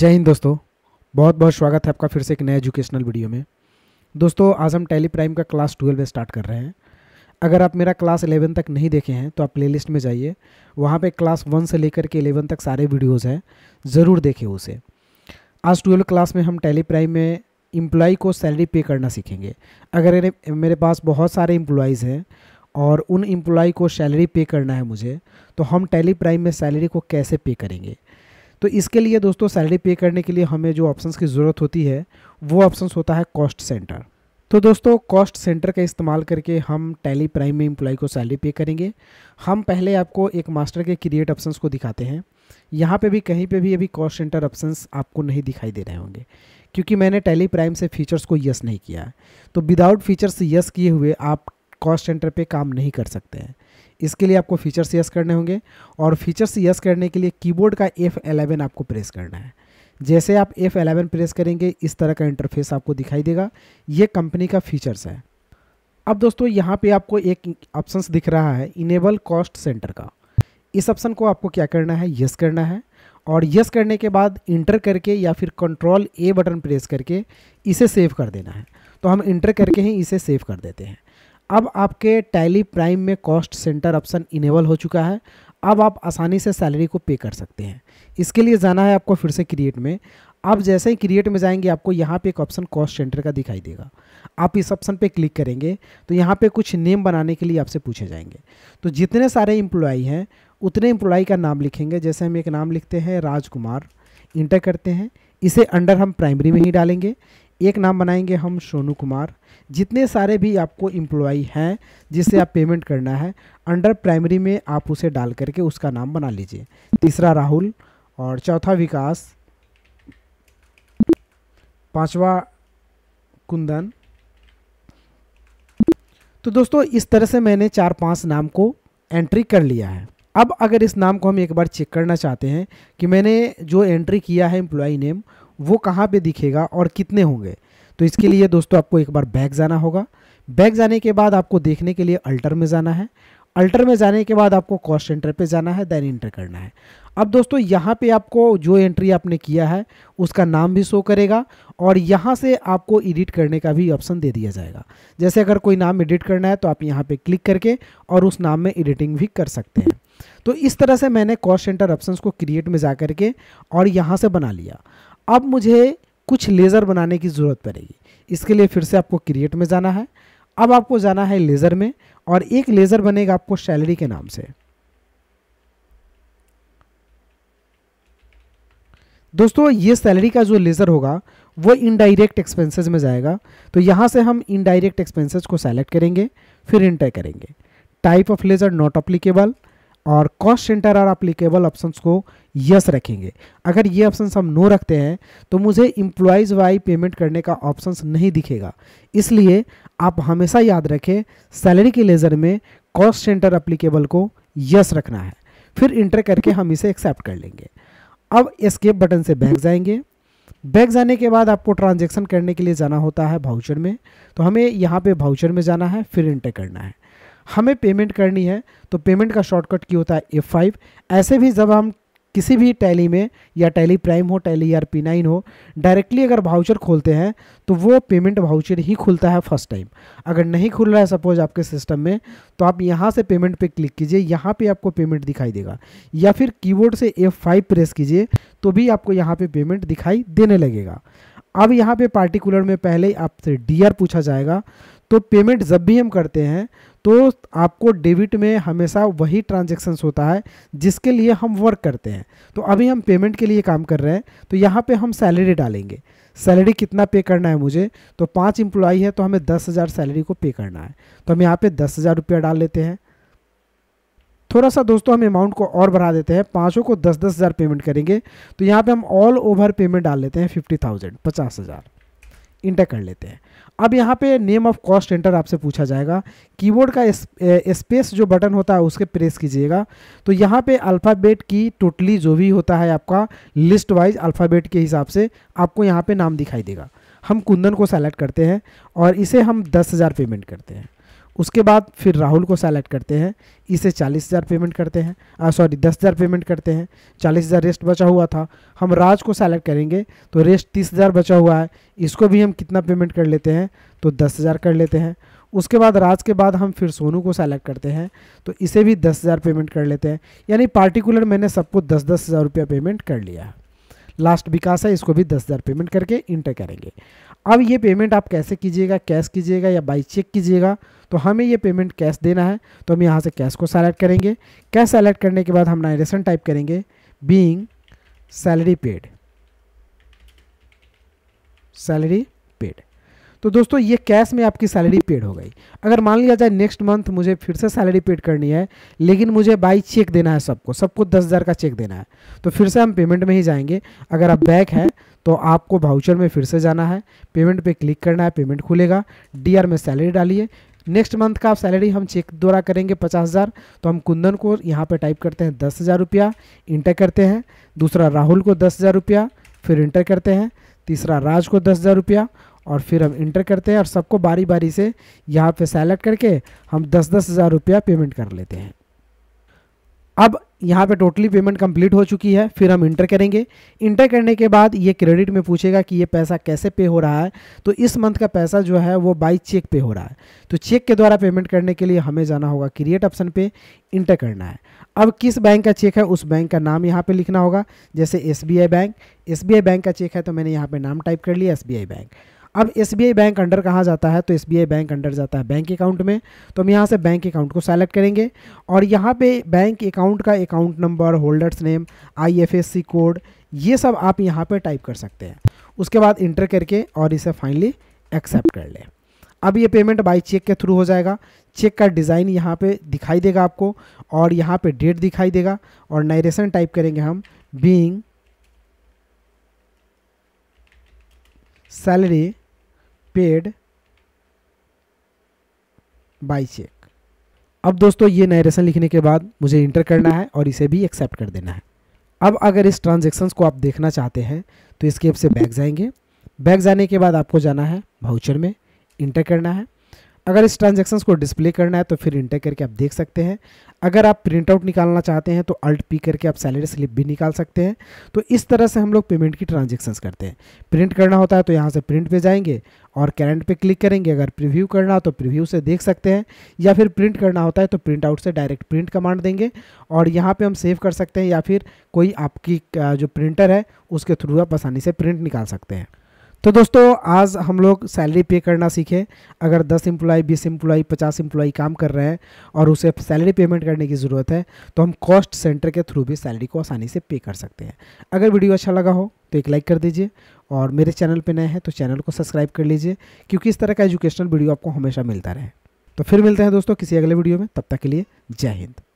जय हिंद दोस्तों बहुत बहुत स्वागत है आपका फिर से एक नए एजुकेशनल वीडियो में दोस्तों आज हम टेली प्राइम का क्लास ट्वेल्व स्टार्ट कर रहे हैं अगर आप मेरा क्लास इलेवन तक नहीं देखे हैं तो आप प्लेलिस्ट में जाइए वहाँ पे क्लास वन से लेकर के इलेवन तक सारे वीडियोज़ हैं ज़रूर देखें उसे आज ट्वेल्व क्लास में हम टेली प्राइम में एम्प्लॉय को सैलरी पे करना सीखेंगे अगर मेरे पास बहुत सारे इम्प्लॉयज़ हैं और उन एम्प्लॉय को सैलरी पे करना है मुझे तो हम टेली प्राइम में सैलरी को कैसे पे करेंगे तो इसके लिए दोस्तों सैलरी पे करने के लिए हमें जो ऑप्शंस की ज़रूरत होती है वो ऑप्शंस होता है कॉस्ट सेंटर तो दोस्तों कॉस्ट सेंटर का इस्तेमाल करके हम टैली प्राइम में इम्प्लॉय को सैलरी पे करेंगे हम पहले आपको एक मास्टर के क्रिएट ऑप्शंस को दिखाते हैं यहाँ पे भी कहीं पे भी अभी कॉस्ट सेंटर ऑप्शंस आपको नहीं दिखाई दे रहे होंगे क्योंकि मैंने टैली प्राइम से फीचर्स को यस नहीं किया है तो विदाउट फीचर्स यस किए हुए आप कॉस्ट सेंटर पर काम नहीं कर सकते हैं इसके लिए आपको फीचर्स यस करने होंगे और फीचर्स यस करने के लिए कीबोर्ड का एफ़ एलेवन आपको प्रेस करना है जैसे आप एफ़ एलेवन प्रेस करेंगे इस तरह का इंटरफेस आपको दिखाई देगा ये कंपनी का फीचर्स है अब दोस्तों यहाँ पे आपको एक ऑप्शन दिख रहा है इनेबल कॉस्ट सेंटर का इस ऑप्शन को आपको क्या करना है यस करना है और यस करने के बाद इंटर करके या फिर कंट्रोल ए बटन प्रेस करके इसे सेव कर देना है तो हम इंटर करके ही इसे सेव कर देते हैं अब आपके टैली प्राइम में कॉस्ट सेंटर ऑप्शन इनेबल हो चुका है अब आप आसानी से सैलरी को पे कर सकते हैं इसके लिए जाना है आपको फिर से क्रिएट में आप जैसे ही क्रिएट में जाएंगे आपको यहाँ पे एक ऑप्शन कॉस्ट सेंटर का दिखाई देगा आप इस ऑप्शन पे क्लिक करेंगे तो यहाँ पे कुछ नेम बनाने के लिए आपसे पूछे जाएंगे तो जितने सारे इम्प्लॉई हैं उतने इम्प्लॉई का नाम लिखेंगे जैसे हम एक नाम लिखते हैं राजकुमार इंटर करते हैं इसे अंडर हम प्राइमरी में ही डालेंगे एक नाम बनाएंगे हम सोनू कुमार जितने सारे भी आपको इम्प्लॉई हैं जिसे आप पेमेंट करना है अंडर प्राइमरी में आप उसे डाल करके उसका नाम बना लीजिए तीसरा राहुल और चौथा विकास पांचवा कुंदन तो दोस्तों इस तरह से मैंने चार पांच नाम को एंट्री कर लिया है अब अगर इस नाम को हम एक बार चेक करना चाहते हैं कि मैंने जो एंट्री किया है एम्प्लॉई नेम वो कहाँ पे दिखेगा और कितने होंगे तो इसके लिए दोस्तों आपको एक बार बैग जाना होगा बैग जाने के बाद आपको देखने के लिए अल्टर में जाना है अल्टर में जाने के बाद आपको कॉस्ट एंटर पे जाना है देन एंटर करना है अब दोस्तों यहाँ पे आपको जो एंट्री आपने किया है उसका नाम भी शो करेगा और यहाँ से आपको एडिट करने का भी ऑप्शन दे दिया जाएगा जैसे अगर कोई नाम एडिट करना है तो आप यहाँ पे क्लिक करके और उस नाम में एडिटिंग भी कर सकते हैं तो इस तरह से मैंने कॉस्ट सेंटर ऑप्शन को क्रिएट में जा करके और यहाँ से बना लिया अब मुझे कुछ लेज़र बनाने की ज़रूरत पड़ेगी इसके लिए फिर से आपको क्रिएट में जाना है अब आपको जाना है लेज़र में और एक लेज़र बनेगा आपको सैलरी के नाम से दोस्तों ये सैलरी का जो लेज़र होगा वो इनडायरेक्ट एक्सपेंसेस में जाएगा तो यहाँ से हम इनडायरेक्ट एक्सपेंसेस को सेलेक्ट करेंगे फिर इंटर करेंगे type of ledger not applicable और कॉस्ट सेंटर और अप्लीकेबल ऑप्शन को यस रखेंगे अगर ये ऑप्शन हम नो रखते हैं तो मुझे इम्प्लॉयज़ वाई पेमेंट करने का ऑप्शन नहीं दिखेगा इसलिए आप हमेशा याद रखें सैलरी के लेज़र में कॉस्ट सेंटर अप्लीकेबल को यस रखना है फिर इंटर करके हम इसे एक्सेप्ट कर लेंगे अब एस्केप बटन से बैग जाएंगे बैग जाने के बाद आपको ट्रांजेक्शन करने के लिए जाना होता है भाउचर में तो हमें यहाँ पे भाउचर में जाना है फिर इंटर करना है हमें पेमेंट करनी है तो पेमेंट का शॉर्टकट की होता है एफ फाइव ऐसे भी जब हम किसी भी टैली में या टैली प्राइम हो टैली आर पी नाइन हो डायरेक्टली अगर भाउचर खोलते हैं तो वो पेमेंट भाउचर ही खुलता है फर्स्ट टाइम अगर नहीं खुल रहा है सपोज आपके सिस्टम में तो आप यहाँ से पेमेंट पे क्लिक कीजिए यहाँ पे आपको पेमेंट दिखाई देगा या फिर कीबोर्ड से एफ फाइव प्रेस कीजिए तो भी आपको यहाँ पे पेमेंट दिखाई देने लगेगा अब यहाँ पर पार्टिकुलर में पहले आपसे डी आर पूछा जाएगा तो पेमेंट जब भी हम करते हैं तो आपको डेबिट में हमेशा वही ट्रांजेक्शन्स होता है जिसके लिए हम वर्क करते हैं तो अभी हम पेमेंट के लिए काम कर रहे हैं तो यहाँ पे हम सैलरी डालेंगे सैलरी कितना पे करना है मुझे तो पाँच इम्प्लॉई है तो हमें दस हज़ार सैलरी को पे करना है तो हम यहाँ पे दस हज़ार रुपया डाल लेते हैं थोड़ा सा दोस्तों हम अमाउंट को और बढ़ा देते हैं पाँचों को दस दस हज़ार पेमेंट करेंगे तो यहाँ पर हम ऑल ओवर पेमेंट डाल लेते हैं फिफ्टी थाउजेंड पचास हज़ार इंटर कर लेते हैं अब यहाँ पे नेम ऑफ कॉस्ट एंटर आपसे पूछा जाएगा कीबोर्ड का स्पेस जो बटन होता है उसके प्रेस कीजिएगा तो यहाँ पे अल्फ़ाबेट की टोटली जो भी होता है आपका लिस्ट वाइज अल्फ़ाबेट के हिसाब से आपको यहाँ पे नाम दिखाई देगा हम कुंदन को सेलेक्ट करते हैं और इसे हम दस हज़ार पेमेंट करते हैं उसके बाद फिर राहुल को सेलेक्ट करते हैं इसे चालीस हज़ार पेमेंट करते हैं सॉरी दस हज़ार पेमेंट करते हैं चालीस हज़ार रेस्ट बचा हुआ था हम राज को सेलेक्ट करेंगे तो रेस्ट तीस हज़ार बचा हुआ है इसको भी हम कितना पेमेंट कर लेते हैं तो दस हज़ार कर लेते हैं उसके बाद राज के बाद हम फिर सोनू को सेलेक्ट करते हैं तो इसे भी दस हज़ार पेमेंट कर लेते हैं यानी पार्टिकुलर मैंने सबको दस दस हज़ार रुपया पेमेंट कर लिया है लास्ट विकास है इसको भी दस हज़ार पेमेंट करके इंटर करेंगे अब ये पेमेंट आप कैसे कीजिएगा कैश कीजिएगा या बाई चेक कीजिएगा तो हमें ये पेमेंट कैश देना है तो हम यहाँ से कैश को सेलेक्ट करेंगे कैश सेलेक्ट करने के बाद हम नाइरेशन टाइप करेंगे being salary paid salary paid तो दोस्तों ये कैश में आपकी सैलरी पेड हो गई अगर मान लिया जाए नेक्स्ट मंथ मुझे फिर से सैलरी पेड करनी है लेकिन मुझे बाई चेक देना है सबको सबको दस हज़ार का चेक देना है तो फिर से हम पेमेंट में ही जाएंगे अगर आप बैक हैं तो आपको भाउचर में फिर से जाना है पेमेंट पर क्लिक करना है पेमेंट खुलेगा डी में सैलरी डालिए नेक्स्ट मंथ का आप सैलरी हम चेक द्वारा करेंगे पचास हज़ार तो हम कुंदन को यहाँ पे टाइप करते हैं दस हज़ार रुपया इंटर करते हैं दूसरा राहुल को दस हज़ार रुपया फिर इंटर करते हैं तीसरा राज को दस हज़ार रुपया और फिर हम इंटर करते हैं और सबको बारी बारी से यहाँ पे सेलेक्ट करके हम दस दस हज़ार रुपया पेमेंट कर लेते हैं अब यहाँ पे टोटली पेमेंट कंप्लीट हो चुकी है फिर हम इंटर करेंगे इंटर करने के बाद ये क्रेडिट में पूछेगा कि ये पैसा कैसे पे हो रहा है तो इस मंथ का पैसा जो है वो बाई चेक पे हो रहा है तो चेक के द्वारा पेमेंट करने के लिए हमें जाना होगा क्रिएट ऑप्शन पे इंटर करना है अब किस बैंक का चेक है उस बैंक का नाम यहाँ पर लिखना होगा जैसे एस बैंक एस बैंक का चेक है तो मैंने यहाँ पर नाम टाइप कर लिया एस बैंक अब एस बैंक अंडर कहाँ जाता है तो एस बैंक अंडर जाता है बैंक अकाउंट में तो हम यहाँ से बैंक अकाउंट को सेलेक्ट करेंगे और यहाँ पे बैंक अकाउंट का account number holders name I code ये सब आप यहाँ पे टाइप कर सकते हैं उसके बाद इंटर करके और इसे फाइनली एक्सेप्ट कर लें अब ये पेमेंट बाई चेक के थ्रू हो जाएगा चेक का डिज़ाइन यहाँ पे दिखाई देगा आपको और यहाँ पे डेट दिखाई देगा और नरेशन टाइप करेंगे हम being salary paid by cheque अब दोस्तों ये नायरेशन लिखने के बाद मुझे इंटर करना है और इसे भी एक्सेप्ट कर देना है अब अगर इस ट्रांजेक्शन को आप देखना चाहते हैं तो इसके से बैग जाएंगे बैग जाने के बाद आपको जाना है भाउचर में इंटर करना है अगर इस ट्रांजेक्शन को डिस्प्ले करना है तो फिर इंटर करके आप देख सकते हैं अगर आप प्रिंट आउट निकालना चाहते हैं तो अल्ट पी करके आप सैलरी स्लिप भी निकाल सकते हैं तो इस तरह से हम लोग पेमेंट की ट्रांजेक्शन्स करते हैं प्रिंट करना होता है तो यहाँ से प्रिंट पे जाएंगे और करंट पे क्लिक करेंगे अगर प्रिव्यू करना हो तो प्रिव्यू से देख सकते हैं या फिर प्रिंट करना होता है तो प्रिंट आउट से डायरेक्ट प्रिंट कमांड देंगे और यहाँ पर हम सेव कर सकते हैं या फिर कोई आपकी जो प्रिंटर है उसके थ्रू आप आसानी से प्रिंट निकाल सकते हैं तो दोस्तों आज हम लोग सैलरी पे करना सीखें अगर 10 एम्प्लॉय 20 एम्प्लॉय 50 एम्प्लॉय काम कर रहे हैं और उसे सैलरी पेमेंट करने की ज़रूरत है तो हम कॉस्ट सेंटर के थ्रू भी सैलरी को आसानी से पे कर सकते हैं अगर वीडियो अच्छा लगा हो तो एक लाइक कर दीजिए और मेरे चैनल पर नए हैं तो चैनल को सब्सक्राइब कर लीजिए क्योंकि इस तरह का एजुकेशनल वीडियो आपको हमेशा मिलता रहे तो फिर मिलते हैं दोस्तों किसी अगले वीडियो में तब तक के लिए जय हिंद